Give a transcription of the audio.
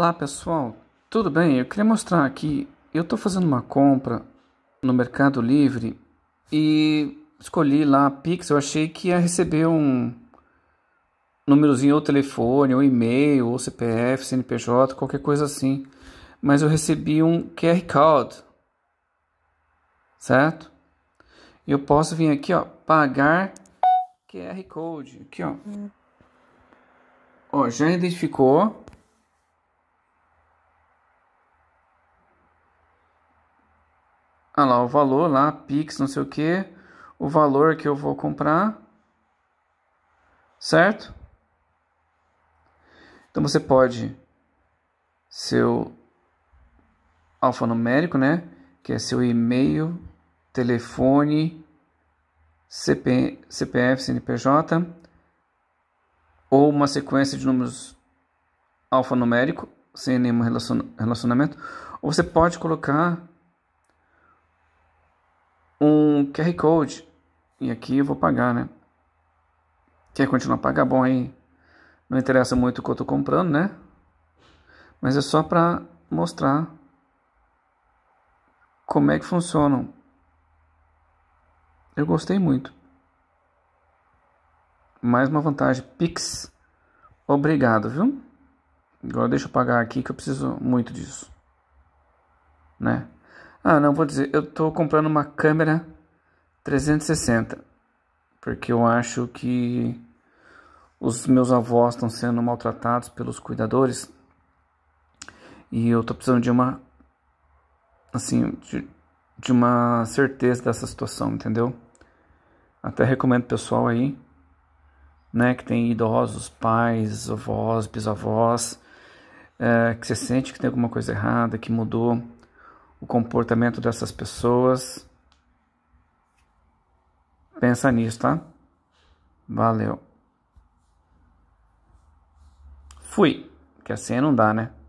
Olá pessoal, tudo bem? Eu queria mostrar aqui, eu estou fazendo uma compra no Mercado Livre e escolhi lá a Pix, eu achei que ia receber um númerozinho ou telefone, ou e-mail, ou CPF, CNPJ, qualquer coisa assim. Mas eu recebi um QR Code, certo? Eu posso vir aqui, ó, pagar QR Code, aqui, ó. Hum. Ó, já identificou Ah lá, o valor lá, Pix, não sei o que. O valor que eu vou comprar. Certo? Então você pode seu alfanumérico, né? Que é seu e-mail, telefone, CP, CPF, CNPJ, ou uma sequência de números alfanumérico, sem nenhum relaciona, relacionamento, ou você pode colocar um QR Code. E aqui eu vou pagar, né? Quer continuar a pagar? Bom, aí não interessa muito o que eu estou comprando, né? Mas é só para mostrar como é que funcionam. Eu gostei muito. Mais uma vantagem, Pix. Obrigado, viu? Agora deixa eu pagar aqui que eu preciso muito disso, né? Ah, não, vou dizer, eu tô comprando uma câmera 360, porque eu acho que os meus avós estão sendo maltratados pelos cuidadores e eu tô precisando de uma assim, de, de uma certeza dessa situação, entendeu? Até recomendo pessoal aí, né, que tem idosos, pais, avós, bisavós, é, que você sente que tem alguma coisa errada, que mudou, o comportamento dessas pessoas. Pensa nisso, tá? Valeu. Fui. Que assim não dá, né?